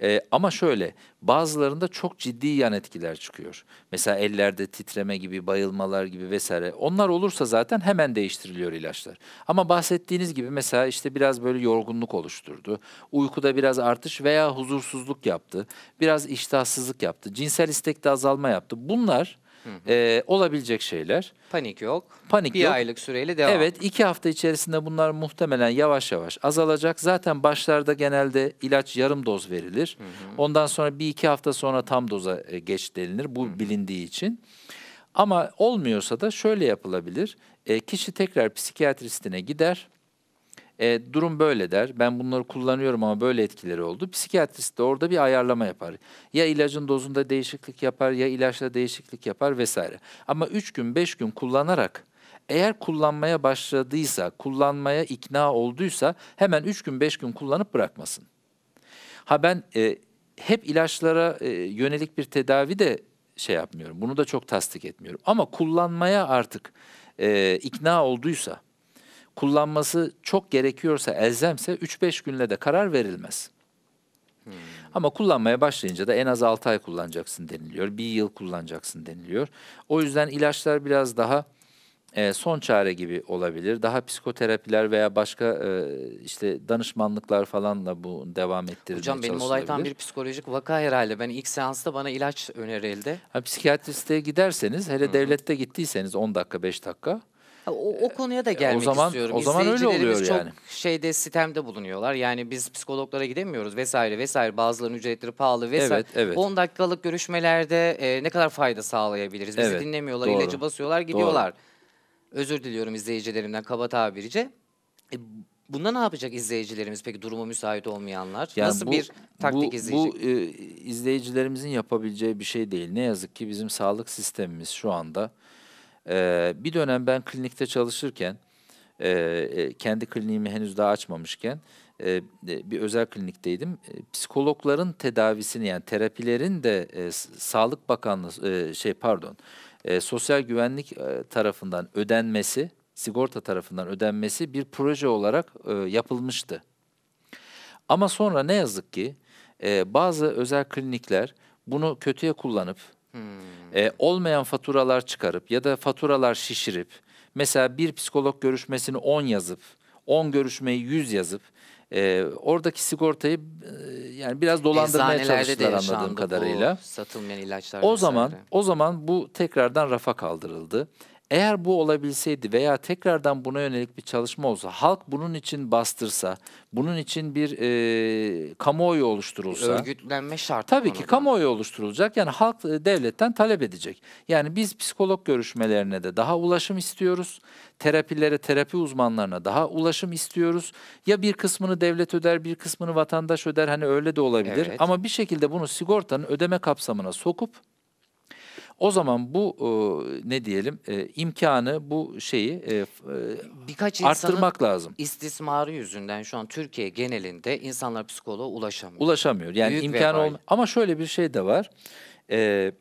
Ee, ama şöyle bazılarında çok ciddi yan etkiler çıkıyor. Mesela ellerde titreme gibi, bayılmalar gibi vesaire. Onlar olursa zaten hemen değiştiriliyor ilaçlar. Ama bahsettiğiniz gibi mesela işte biraz böyle yorgunluk oluşturdu. Uykuda biraz artış veya huzursuzluk yaptı. Biraz iştahsızlık yaptı. Cinsel istekte azalma yaptı. Bunlar e, olabilecek şeyler. Panik yok. Panik bir yok. aylık süreyle devam. Evet iki hafta içerisinde bunlar muhtemelen yavaş yavaş azalacak. Zaten başlarda genelde ilaç yarım doz verilir. Hı hı. Ondan sonra bir iki hafta sonra tam doza e, geç denilir. Bu hı. bilindiği için. Ama olmuyorsa da şöyle yapılabilir. E, kişi tekrar psikiyatristine gider e, durum böyle der. Ben bunları kullanıyorum ama böyle etkileri oldu. Psikiyatrist de orada bir ayarlama yapar. Ya ilacın dozunda değişiklik yapar ya ilaçla değişiklik yapar vesaire. Ama üç gün beş gün kullanarak eğer kullanmaya başladıysa, kullanmaya ikna olduysa hemen üç gün beş gün kullanıp bırakmasın. Ha ben e, hep ilaçlara e, yönelik bir tedavi de şey yapmıyorum. Bunu da çok tasdik etmiyorum. Ama kullanmaya artık e, ikna olduysa kullanması çok gerekiyorsa, elzemse 3-5 günle de karar verilmez. Hmm. Ama kullanmaya başlayınca da en az 6 ay kullanacaksın deniliyor. Bir yıl kullanacaksın deniliyor. O yüzden ilaçlar biraz daha e, son çare gibi olabilir. Daha psikoterapiler veya başka e, işte danışmanlıklar falanla bu devam ettirilmeye Hocam benim olaydan bir
psikolojik vaka herhalde. Ben ilk seansta bana ilaç önerildi.
Ha, psikiyatriste giderseniz hele Hı-hı. devlette gittiyseniz 10 dakika 5 dakika o, o
konuya da ee, gelmek o zaman, istiyorum. O zaman öyle oluyor çok yani. şeyde sistemde bulunuyorlar. Yani biz psikologlara gidemiyoruz vesaire vesaire. Bazılarının ücretleri pahalı vesaire. Evet, evet. 10 dakikalık görüşmelerde e, ne kadar fayda sağlayabiliriz? Bizi evet, dinlemiyorlar, doğru. ilacı basıyorlar, gidiyorlar. Doğru. Özür diliyorum izleyicilerimden kaba tabirice. E, Bunda ne yapacak izleyicilerimiz peki duruma müsait
olmayanlar? Yani Nasıl bu, bir taktik bu, izleyecek? Bu e, izleyicilerimizin yapabileceği bir şey değil. Ne yazık ki bizim sağlık sistemimiz şu anda ee, bir dönem ben klinikte çalışırken, e, e kendi kliniğimi henüz daha açmamışken e, e bir özel klinikteydim. E, psikologların tedavisini yani terapilerin de e, Sağlık Bakanlığı e, şey pardon e, Sosyal Güvenlik tarafından ödenmesi, sigorta tarafından ödenmesi bir proje olarak e, yapılmıştı. Ama sonra ne yazık ki e, bazı özel klinikler bunu kötüye kullanıp Hmm. E, olmayan faturalar çıkarıp ya da faturalar şişirip mesela bir psikolog görüşmesini 10 yazıp 10 görüşmeyi 100 yazıp e, oradaki sigortayı e, yani biraz dolandırmaya çalıştılar anladığım kadarıyla.
satılmayan ilaçlar. O vesaire. zaman
o zaman bu tekrardan rafa kaldırıldı. Eğer bu olabilseydi veya tekrardan buna yönelik bir çalışma olsa, halk bunun için bastırsa, bunun için bir e, kamuoyu oluşturulsa. Örgütlenme şartı. Tabii ki kamuoyu oluşturulacak. Yani halk e, devletten talep edecek. Yani biz psikolog görüşmelerine de daha ulaşım istiyoruz. Terapilere, terapi uzmanlarına daha ulaşım istiyoruz. Ya bir kısmını devlet öder, bir kısmını vatandaş öder. Hani öyle de olabilir. Evet. Ama bir şekilde bunu sigortanın ödeme kapsamına sokup o zaman bu e, ne diyelim e, imkanı bu şeyi e, e Birkaç arttırmak lazım. istismarı
yüzünden şu an Türkiye genelinde insanlar psikoloğa ulaşamıyor.
Ulaşamıyor. Yani Büyük imkan olma. Ama şöyle bir şey de var. Eee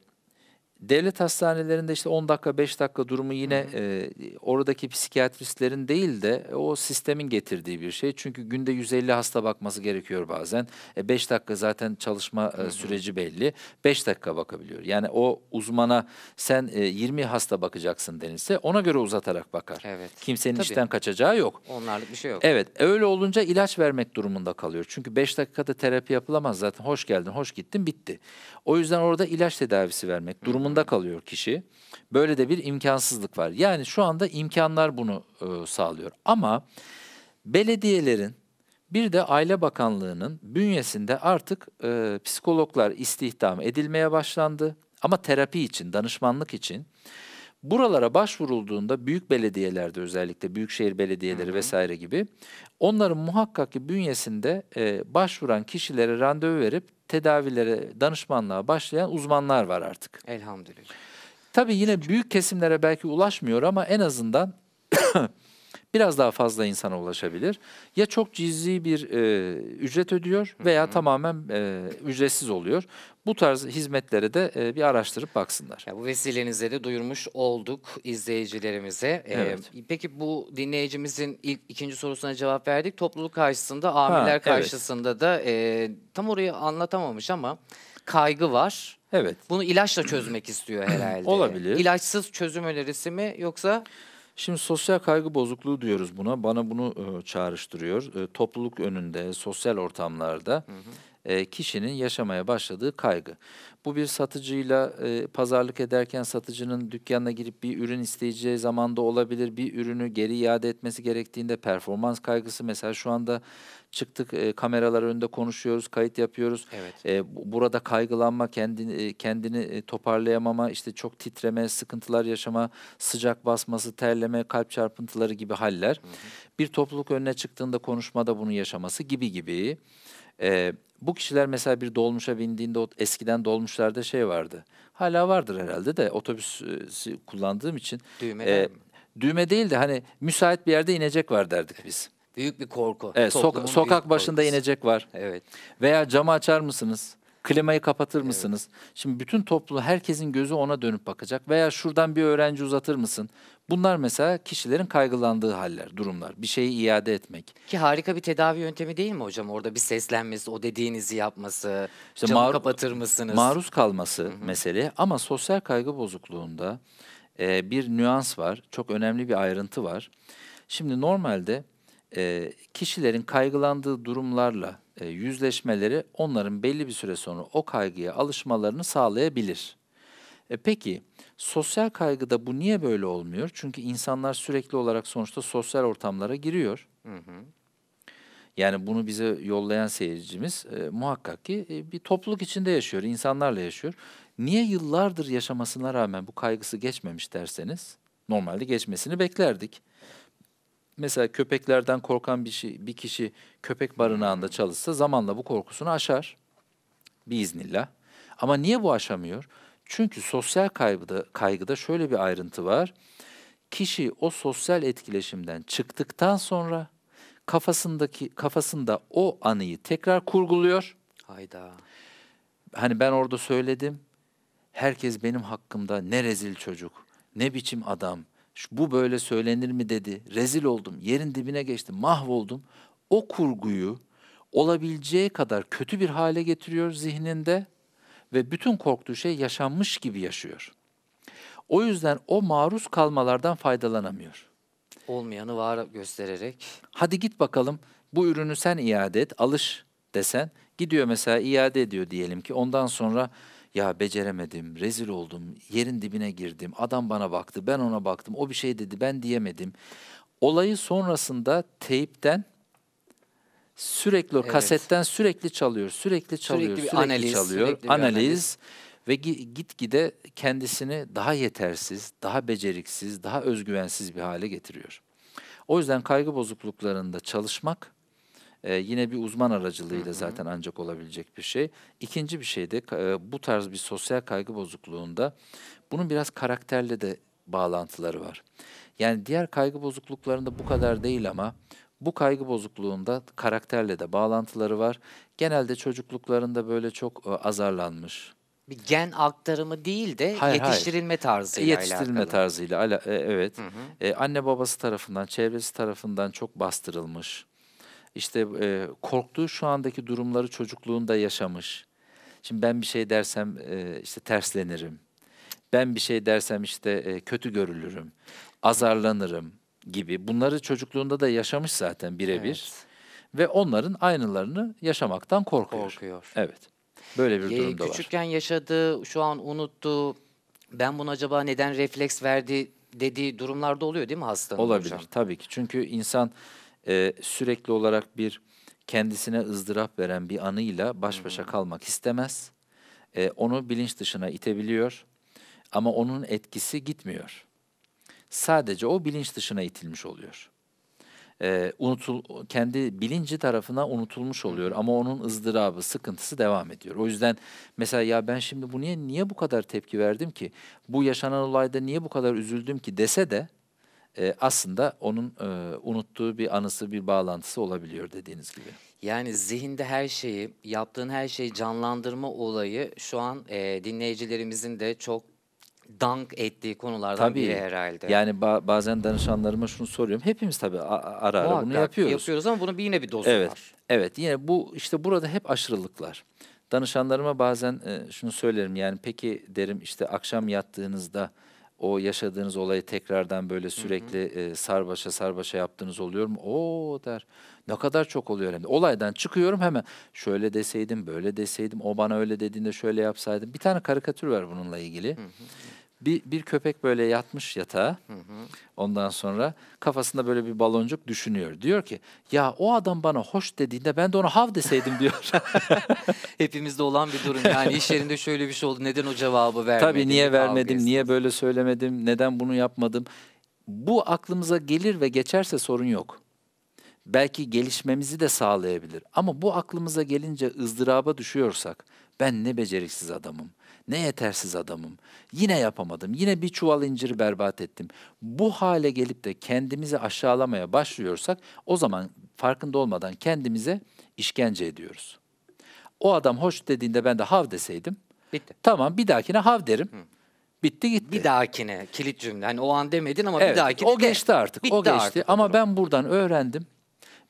Devlet hastanelerinde işte 10 dakika 5 dakika durumu yine E, oradaki psikiyatristlerin değil de e, o sistemin getirdiği bir şey. Çünkü günde 150 hasta bakması gerekiyor bazen. E, dakika zaten çalışma e, hı süreci belli. 5 dakika bakabiliyor. Yani o uzmana sen e, 20 hasta bakacaksın denilse ona göre uzatarak bakar. Evet. Kimsenin Tabii. işten kaçacağı yok.
Onlarlık bir şey yok. Evet
öyle olunca ilaç vermek durumunda kalıyor. Çünkü 5 dakikada terapi yapılamaz zaten. Hoş geldin, hoş gittin, bitti. O yüzden orada ilaç tedavisi vermek, durumun altında kalıyor kişi. Böyle de bir imkansızlık var. Yani şu anda imkanlar bunu e, sağlıyor. Ama belediyelerin bir de Aile Bakanlığı'nın bünyesinde artık e, psikologlar istihdam edilmeye başlandı. Ama terapi için, danışmanlık için Buralara başvurulduğunda büyük belediyelerde özellikle büyükşehir belediyeleri hı hı. vesaire gibi onların muhakkak ki bünyesinde e, başvuran kişilere randevu verip tedavilere, danışmanlığa başlayan uzmanlar var artık. Elhamdülillah. Tabii yine büyük kesimlere belki ulaşmıyor ama en azından biraz daha fazla insana ulaşabilir. Ya çok cüzi bir e, ücret ödüyor veya Hı-hı. tamamen e, ücretsiz oluyor. Bu tarz hizmetleri de e, bir araştırıp baksınlar. Ya bu vesilenizle de duyurmuş olduk izleyicilerimize. E, evet. Ee, peki
bu dinleyicimizin ilk ikinci sorusuna cevap verdik. Topluluk karşısında, amirler ha, karşısında evet. da e, tam orayı anlatamamış ama kaygı var. Evet. Bunu ilaçla çözmek
istiyor herhalde. Olabilir. İlaçsız çözüm önerisi mi yoksa Şimdi sosyal kaygı bozukluğu diyoruz buna. Bana bunu e, çağrıştırıyor. E, topluluk önünde, sosyal ortamlarda hı hı. E, kişinin yaşamaya başladığı kaygı. Bu bir satıcıyla e, pazarlık ederken satıcının dükkanına girip bir ürün isteyeceği zamanda olabilir. Bir ürünü geri iade etmesi gerektiğinde performans kaygısı mesela şu anda çıktık e, kameralar önünde konuşuyoruz, kayıt yapıyoruz. Evet. E, burada kaygılanma, e, kendini kendini toparlayamama, işte çok titreme, sıkıntılar yaşama, sıcak basması, terleme, kalp çarpıntıları gibi haller. Hı hı. Bir topluluk önüne çıktığında konuşmada bunu yaşaması gibi gibi. E, bu kişiler mesela bir dolmuşa bindiğinde eskiden dolmuşlarda şey vardı. Hala vardır herhalde de otobüs e, kullandığım için. Düğme e, Düğme değil de hani müsait bir yerde inecek var derdik biz.
Büyük bir korku. Evet, soka sokak başında
korkusu. inecek var. Evet. Veya camı açar mısınız? Klimayı kapatır mısınız? Evet. Şimdi bütün toplu herkesin gözü ona dönüp bakacak veya şuradan bir öğrenci uzatır mısın? Bunlar mesela kişilerin kaygılandığı haller, durumlar. Bir şeyi iade etmek. Ki harika bir tedavi yöntemi değil mi hocam? Orada bir seslenmesi,
o dediğinizi yapması, işte camı mar- kapatır mısınız? Maruz
kalması Hı-hı. mesele ama sosyal kaygı bozukluğunda e, bir nüans var. Çok önemli bir ayrıntı var. Şimdi normalde e, kişilerin kaygılandığı durumlarla e, yüzleşmeleri onların belli bir süre sonra o kaygıya alışmalarını sağlayabilir. E peki sosyal kaygıda bu niye böyle olmuyor? Çünkü insanlar sürekli olarak sonuçta sosyal ortamlara giriyor. Hı hı. Yani bunu bize yollayan seyircimiz e, muhakkak ki e, bir topluluk içinde yaşıyor, insanlarla yaşıyor. Niye yıllardır yaşamasına rağmen bu kaygısı geçmemiş derseniz, normalde geçmesini beklerdik. Mesela köpeklerden korkan bir, şey, bir kişi köpek barınağında çalışsa zamanla bu korkusunu aşar. Biiznillah. Ama niye bu aşamıyor? Çünkü sosyal kaygıda, kaygıda şöyle bir ayrıntı var. Kişi o sosyal etkileşimden çıktıktan sonra kafasındaki kafasında o anıyı tekrar kurguluyor. Hayda. Hani ben orada söyledim. Herkes benim hakkımda ne rezil çocuk, ne biçim adam, bu böyle söylenir mi dedi, rezil oldum, yerin dibine geçtim, mahvoldum. O kurguyu olabileceği kadar kötü bir hale getiriyor zihninde ve bütün korktuğu şey yaşanmış gibi yaşıyor. O yüzden o maruz kalmalardan faydalanamıyor. Olmayanı var göstererek. Hadi git bakalım bu ürünü sen iade et, alış desen. Gidiyor mesela iade ediyor diyelim ki ondan sonra ya beceremedim, rezil oldum, yerin dibine girdim, adam bana baktı, ben ona baktım, o bir şey dedi, ben diyemedim. Olayı sonrasında teypten sürekli evet. kasetten sürekli çalıyor, sürekli çalıyor, sürekli, sürekli analiz, çalıyor, sürekli analiz, analiz ve gitgide kendisini daha yetersiz, daha beceriksiz, daha özgüvensiz bir hale getiriyor. O yüzden kaygı bozukluklarında çalışmak e, yine bir uzman aracılığıyla zaten ancak olabilecek bir şey. İkinci bir şey de e, bu tarz bir sosyal kaygı bozukluğunda bunun biraz karakterle de bağlantıları var. Yani diğer kaygı bozukluklarında bu kadar değil ama bu kaygı bozukluğunda karakterle de bağlantıları var. Genelde çocukluklarında böyle çok e, azarlanmış, bir gen aktarımı değil de hayır, yetiştirilme hayır. tarzıyla e, yetiştirilme alakalı. tarzıyla ala, e, evet hı hı. E, anne babası tarafından çevresi tarafından çok bastırılmış işte e, korktuğu şu andaki durumları çocukluğunda yaşamış. Şimdi ben bir şey dersem e, işte terslenirim. Ben bir şey dersem işte e, kötü görülürüm, azarlanırım gibi. Bunları çocukluğunda da yaşamış zaten birebir. Evet. Ve onların aynılarını yaşamaktan korkuyor. Korkuyor. Evet. Böyle bir e, durumda var. Küçükken
yaşadığı, şu an unuttuğu, ben bunu acaba neden refleks verdi dediği durumlarda oluyor değil mi hastanın Olabilir hocam?
tabii ki. Çünkü insan e, sürekli olarak bir kendisine ızdırap veren bir anıyla baş başa kalmak istemez. E, onu bilinç dışına itebiliyor ama onun etkisi gitmiyor. Sadece o bilinç dışına itilmiş oluyor. E, unutul kendi bilinci tarafına unutulmuş oluyor ama onun ızdırabı, sıkıntısı devam ediyor. O yüzden mesela ya ben şimdi bu niye niye bu kadar tepki verdim ki? Bu yaşanan olayda niye bu kadar üzüldüm ki dese de e, aslında onun e, unuttuğu bir anısı, bir bağlantısı olabiliyor dediğiniz gibi. Yani zihinde her
şeyi, yaptığın her şeyi canlandırma olayı şu an e, dinleyicilerimizin de çok dank ettiği konulardan tabii, biri herhalde. Yani
ba- bazen danışanlarıma şunu soruyorum. Hepimiz tabii ara ara bunu yapıyoruz. Yapıyoruz ama bunun yine bir dozu evet, var. Evet. Yine bu işte burada hep aşırılıklar. Danışanlarıma bazen e, şunu söylerim. Yani peki derim işte akşam yattığınızda o yaşadığınız olayı tekrardan böyle sürekli E, sarbaşa sarbaşa yaptığınız oluyor mu? O der. Ne kadar çok oluyor hem Olaydan çıkıyorum hemen. Şöyle deseydim, böyle deseydim, o bana öyle dediğinde şöyle yapsaydım. Bir tane karikatür var bununla ilgili. Hı hı bir, bir köpek böyle yatmış yatağa. Hı hı. Ondan sonra kafasında böyle bir baloncuk düşünüyor. Diyor ki ya o adam bana hoş dediğinde ben de ona hav deseydim diyor.
Hepimizde olan bir durum. Yani iş yerinde şöyle bir şey oldu. Neden o cevabı vermedim? Tabii niye vermedim, niye
esnaf. böyle söylemedim, neden bunu yapmadım? Bu aklımıza gelir ve geçerse sorun yok. Belki gelişmemizi de sağlayabilir. Ama bu aklımıza gelince ızdıraba düşüyorsak ben ne beceriksiz adamım ne yetersiz adamım. Yine yapamadım. Yine bir çuval inciri berbat ettim. Bu hale gelip de kendimizi aşağılamaya başlıyorsak o zaman farkında olmadan kendimize işkence ediyoruz. O adam hoş dediğinde ben de hav deseydim. Bitti. Tamam bir dahakine hav derim. Hı. Bitti gitti. Bir dahakine kilit cümle. Hani o an demedin ama evet, bir dahakine. O geçti artık. Bitti o geçti artık, ama olur. ben buradan öğrendim.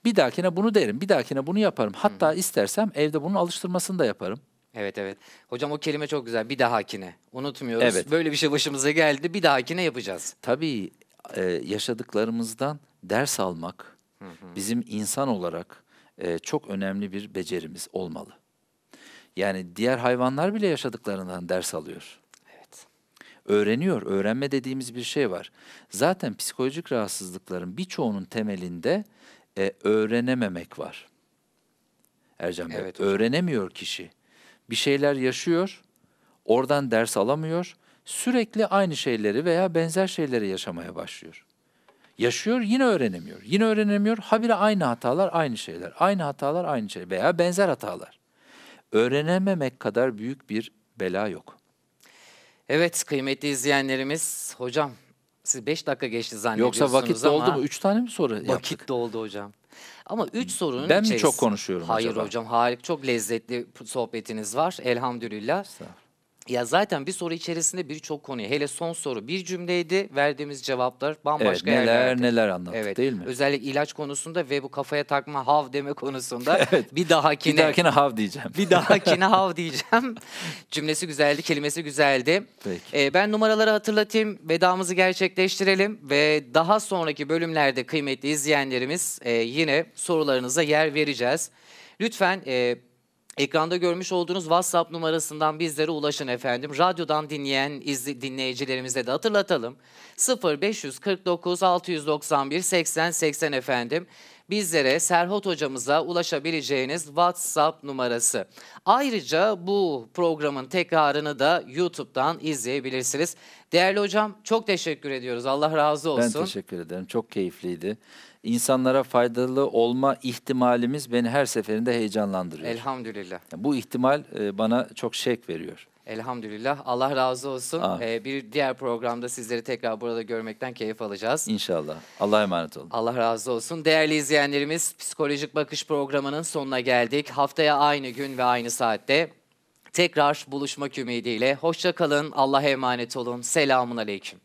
Bir dahakine bunu derim. Bir dahakine bunu yaparım. Hatta Hı. istersem evde bunun alıştırmasını da yaparım. Evet evet. Hocam o kelime çok güzel. Bir dahakine.
Unutmuyoruz. Evet.
Böyle bir şey başımıza geldi. Bir dahakine yapacağız. Tabii e, yaşadıklarımızdan ders almak hı hı. bizim insan olarak e, çok önemli bir becerimiz olmalı. Yani diğer hayvanlar bile yaşadıklarından ders alıyor. Evet. Öğreniyor. Öğrenme dediğimiz bir şey var. Zaten psikolojik rahatsızlıkların birçoğunun temelinde e, öğrenememek var. Ercan Bey. Evet, öğrenemiyor kişi bir şeyler yaşıyor, oradan ders alamıyor, sürekli aynı şeyleri veya benzer şeyleri yaşamaya başlıyor. Yaşıyor yine öğrenemiyor. Yine öğrenemiyor. Habire aynı hatalar, aynı şeyler. Aynı hatalar, aynı şeyler veya benzer hatalar. Öğrenememek kadar büyük bir bela yok. Evet
kıymetli izleyenlerimiz, hocam siz beş dakika geçti zannediyorsunuz ama. Yoksa vakit ama... mu? Üç
tane mi soru vakit yaptık? Vakit doldu hocam.
Ama üç sorunun ben içerisinde... Ben mi çok konuşuyorum Hayır acaba? hocam harik, çok lezzetli sohbetiniz var elhamdülillah. Ya zaten bir soru içerisinde birçok konuya hele son soru bir cümleydi verdiğimiz cevaplar bambaşka Evet, neler yerlerde. neler anlattık değil mi? Özellikle ilaç konusunda ve bu kafaya takma hav deme konusunda Evet. bir dahakine Bir dahakine hav
diyeceğim. bir dahakine
hav diyeceğim. Cümlesi güzeldi, kelimesi güzeldi. Peki. Ee, ben numaraları hatırlatayım, vedamızı gerçekleştirelim ve daha sonraki bölümlerde kıymetli izleyenlerimiz e, yine sorularınıza yer vereceğiz. Lütfen e, Ekranda görmüş olduğunuz WhatsApp numarasından bizlere ulaşın efendim. Radyodan dinleyen izli, dinleyicilerimize de hatırlatalım. 0549 691 80 80 efendim. Bizlere Serhat hocamıza ulaşabileceğiniz WhatsApp numarası. Ayrıca bu programın tekrarını da YouTube'dan izleyebilirsiniz. Değerli hocam çok teşekkür ediyoruz. Allah razı olsun. Ben
teşekkür ederim. Çok keyifliydi insanlara faydalı olma ihtimalimiz beni her seferinde heyecanlandırıyor. Elhamdülillah. Yani bu ihtimal e, bana çok şevk veriyor. Elhamdülillah. Allah razı olsun. Amin.
Ee, bir diğer programda sizleri tekrar burada görmekten keyif alacağız.
İnşallah. Allah'a emanet olun.
Allah razı olsun. Değerli izleyenlerimiz, Psikolojik Bakış programının sonuna geldik. Haftaya aynı gün ve aynı saatte tekrar buluşmak ümidiyle. Hoşça kalın. Allah'a emanet olun. Selamun aleyküm.